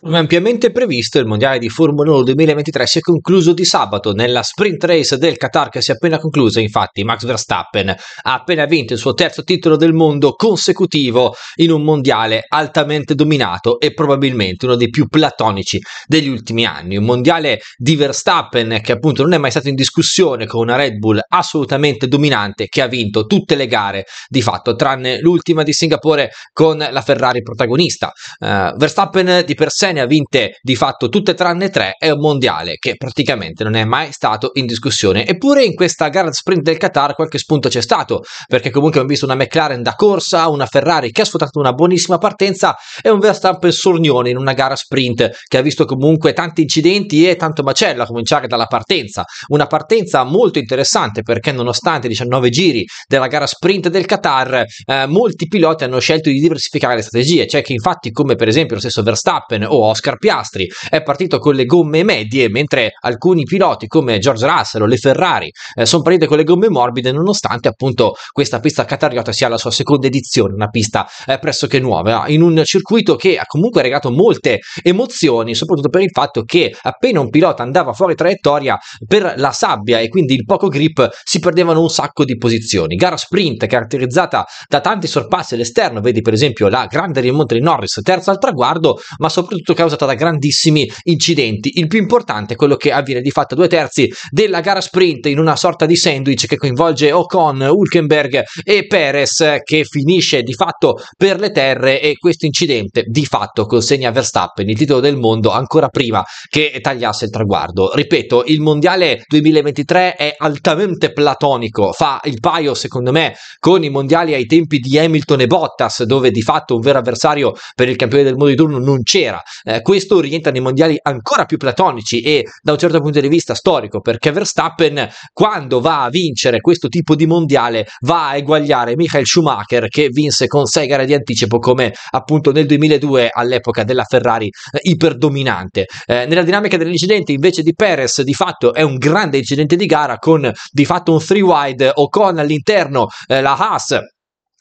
Come ampiamente previsto, il Mondiale di Formula 1 2023 si è concluso di sabato nella sprint race del Qatar che si è appena conclusa. Infatti, Max Verstappen ha appena vinto il suo terzo titolo del mondo consecutivo in un mondiale altamente dominato e probabilmente uno dei più platonici degli ultimi anni. Un mondiale di Verstappen che appunto non è mai stato in discussione con una Red Bull assolutamente dominante che ha vinto tutte le gare di fatto, tranne l'ultima di Singapore con la Ferrari protagonista. Uh, Verstappen di per sé se ne ha vinte di fatto tutte tranne tre, è un mondiale che praticamente non è mai stato in discussione. Eppure in questa gara sprint del Qatar qualche spunto c'è stato, perché comunque abbiamo visto una McLaren da corsa, una Ferrari che ha sfruttato una buonissima partenza e un Verstappen sornione in una gara sprint che ha visto comunque tanti incidenti e tanto macello a cominciare dalla partenza. Una partenza molto interessante perché nonostante i 19 giri della gara sprint del Qatar, eh, molti piloti hanno scelto di diversificare le strategie. C'è cioè chi infatti come per esempio lo stesso Verstappen o Oscar Piastri. È partito con le gomme medie, mentre alcuni piloti come George Russell o le Ferrari eh, sono partite con le gomme morbide, nonostante appunto questa pista catariota sia la sua seconda edizione, una pista eh, pressoché nuova, in un circuito che ha comunque regato molte emozioni, soprattutto per il fatto che appena un pilota andava fuori traiettoria per la sabbia e quindi il poco grip si perdevano un sacco di posizioni. Gara sprint caratterizzata da tanti sorpassi all'esterno, vedi per esempio la grande rimonta di Norris, terza al traguardo, ma soprattutto soprattutto causata da grandissimi incidenti. Il più importante è quello che avviene di fatto a due terzi della gara sprint in una sorta di sandwich che coinvolge Ocon, Hulkenberg e Perez che finisce di fatto per le terre e questo incidente di fatto consegna a Verstappen il titolo del mondo ancora prima che tagliasse il traguardo. Ripeto, il mondiale 2023 è altamente platonico, fa il paio secondo me con i mondiali ai tempi di Hamilton e Bottas dove di fatto un vero avversario per il campione del mondo di turno non c'era. Eh, questo orienta nei mondiali ancora più platonici e da un certo punto di vista storico, perché Verstappen quando va a vincere questo tipo di mondiale va a eguagliare Michael Schumacher che vinse con 6 gare di anticipo come appunto nel 2002 all'epoca della Ferrari eh, iperdominante. Eh, nella dinamica dell'incidente invece di Perez di fatto è un grande incidente di gara con di fatto un free wide o con all'interno eh, la Haas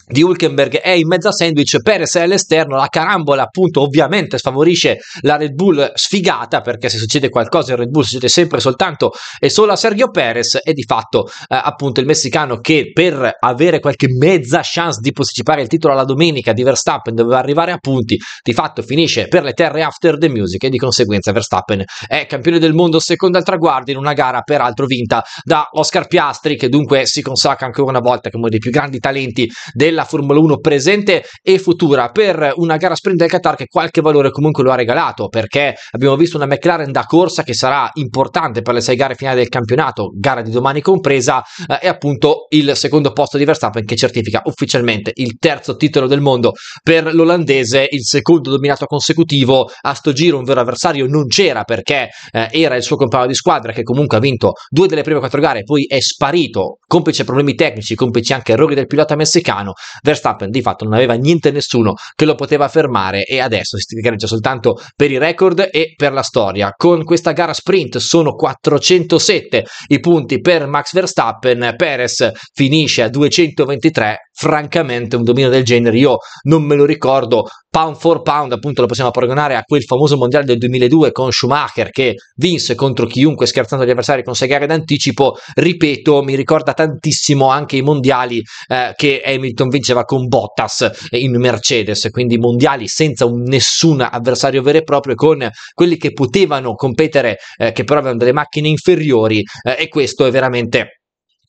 di Hulkenberg è in mezzo a sandwich, Perez è all'esterno, la carambola appunto ovviamente sfavorisce la Red Bull sfigata perché se succede qualcosa in Red Bull succede sempre soltanto e solo a Sergio Perez e di fatto eh, appunto il messicano che per avere qualche mezza chance di posticipare il titolo alla domenica di Verstappen doveva arrivare a punti, di fatto finisce per le terre after the music e di conseguenza Verstappen è campione del mondo secondo al traguardo in una gara peraltro vinta da Oscar Piastri che dunque si consacra ancora una volta come uno dei più grandi talenti del della Formula 1 presente e futura per una gara sprint del Qatar che qualche valore comunque lo ha regalato perché abbiamo visto una McLaren da corsa che sarà importante per le sei gare finali del campionato, gara di domani compresa eh, e appunto il secondo posto di Verstappen che certifica ufficialmente il terzo titolo del mondo per l'olandese, il secondo dominato consecutivo, a sto giro un vero avversario non c'era perché eh, era il suo compagno di squadra che comunque ha vinto due delle prime quattro gare poi è sparito, complice problemi tecnici, complice anche errori del pilota messicano, Verstappen di fatto non aveva niente e nessuno che lo poteva fermare e adesso si gareggia soltanto per i record e per la storia. Con questa gara sprint sono 407 i punti per Max Verstappen, Perez finisce a 223, francamente un dominio del genere io non me lo ricordo pound for pound appunto lo possiamo paragonare a quel famoso mondiale del 2002 con Schumacher che vinse contro chiunque scherzando gli avversari con 6 gare d'anticipo ripeto mi ricorda tantissimo anche i mondiali eh, che Hamilton vinceva con Bottas in Mercedes, quindi mondiali senza un, nessun avversario vero e proprio, con quelli che potevano competere, eh, che però avevano delle macchine inferiori eh, e questo è veramente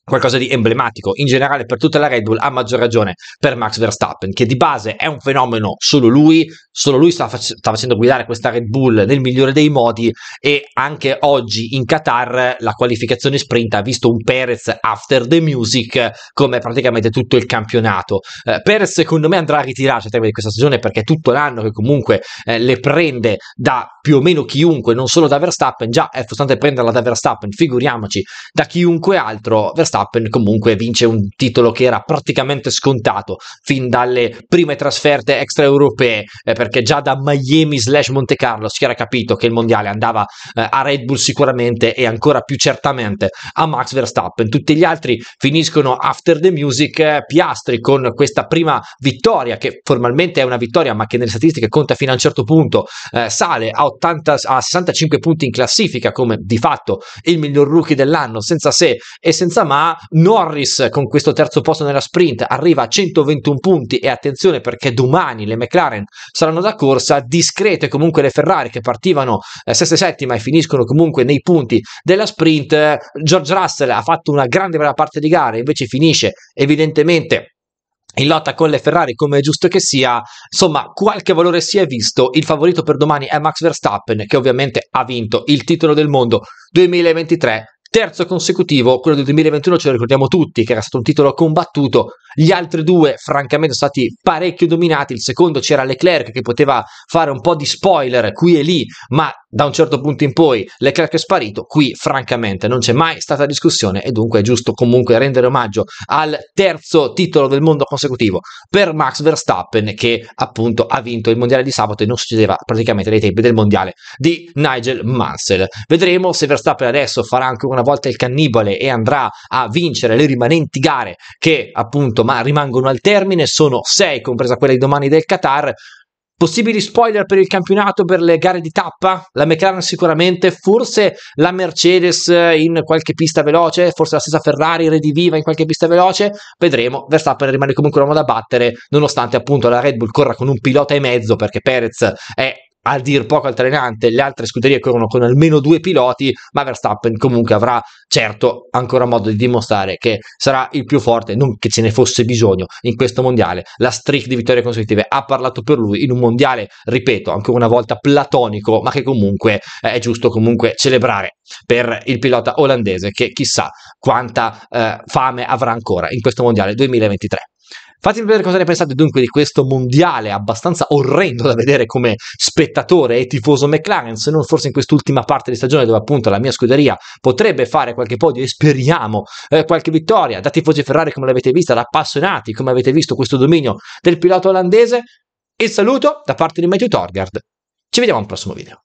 qualcosa di emblematico in generale per tutta la Red Bull, a maggior ragione per Max Verstappen, che di base è un fenomeno solo lui, solo lui sta, fac- sta, facendo guidare questa Red Bull nel migliore dei modi e anche oggi in Qatar la qualificazione sprint ha visto un Perez after the music come praticamente tutto il campionato. Eh, Perez secondo me andrà a ritirarsi a termine di questa stagione perché è tutto l'anno che comunque eh, le prende da più o meno chiunque, non solo da Verstappen, già è frustrante prenderla da Verstappen, figuriamoci da chiunque altro. Verstappen Verstappen comunque vince un titolo che era praticamente scontato fin dalle prime trasferte extraeuropee, eh, perché già da Miami slash Monte Carlo si era capito che il mondiale andava eh, a Red Bull sicuramente e ancora più certamente a Max Verstappen. Tutti gli altri finiscono after the music, eh, Piastri con questa prima vittoria, che formalmente è una vittoria, ma che nelle statistiche conta fino a un certo punto, eh, sale a, 80, a 65 punti in classifica, come di fatto il miglior rookie dell'anno, senza se e senza ma Norris con questo terzo posto nella sprint arriva a 121 punti e attenzione perché domani le McLaren saranno da corsa, discrete comunque le Ferrari che partivano eh, sesta e settima e finiscono comunque nei punti della sprint, George Russell ha fatto una grande bella parte di gara, invece finisce evidentemente in lotta con le Ferrari come è giusto che sia, insomma qualche valore si è visto, il favorito per domani è Max Verstappen che ovviamente ha vinto il titolo del mondo 2023 terzo consecutivo, quello del 2021 ce lo ricordiamo tutti, che era stato un titolo combattuto, gli altri due francamente sono stati parecchio dominati, il secondo c'era Leclerc che poteva fare un po' di spoiler qui e lì, ma da un certo punto in poi Leclerc è sparito, qui francamente non c'è mai stata discussione e dunque è giusto comunque rendere omaggio al terzo titolo del mondo consecutivo per Max Verstappen che appunto ha vinto il mondiale di sabato e non succedeva praticamente dai tempi del mondiale di Nigel Mansell. Vedremo se Verstappen adesso farà anche una volta il cannibale e andrà a vincere le rimanenti gare che appunto ma rimangono al termine, sono sei, compresa quella di domani del Qatar. Possibili spoiler per il campionato, per le gare di tappa? La McLaren sicuramente, forse la Mercedes eh, in qualche pista veloce, forse la stessa Ferrari rediviva in qualche pista veloce, vedremo, Verstappen rimane comunque l'uomo da battere, nonostante appunto la Red Bull corra con un pilota e mezzo perché Perez è a dir poco altalenante, le altre scuderie corrono con almeno due piloti, ma Verstappen comunque avrà certo ancora modo di dimostrare che sarà il più forte, non che ce ne fosse bisogno in questo mondiale. La streak di vittorie consecutive ha parlato per lui in un mondiale, ripeto, ancora una volta platonico, ma che comunque eh, è giusto comunque celebrare per il pilota olandese che chissà quanta eh, fame avrà ancora in questo mondiale 2023. Fatemi vedere cosa ne pensate dunque di questo mondiale abbastanza orrendo da vedere come spettatore e tifoso McLaren, se non forse in quest'ultima parte di stagione dove appunto la mia scuderia potrebbe fare qualche podio e speriamo eh, qualche vittoria da tifosi Ferrari come l'avete vista, da appassionati come avete visto questo dominio del pilota olandese. Il saluto da parte di Matthew Torgard. Ci vediamo al prossimo video.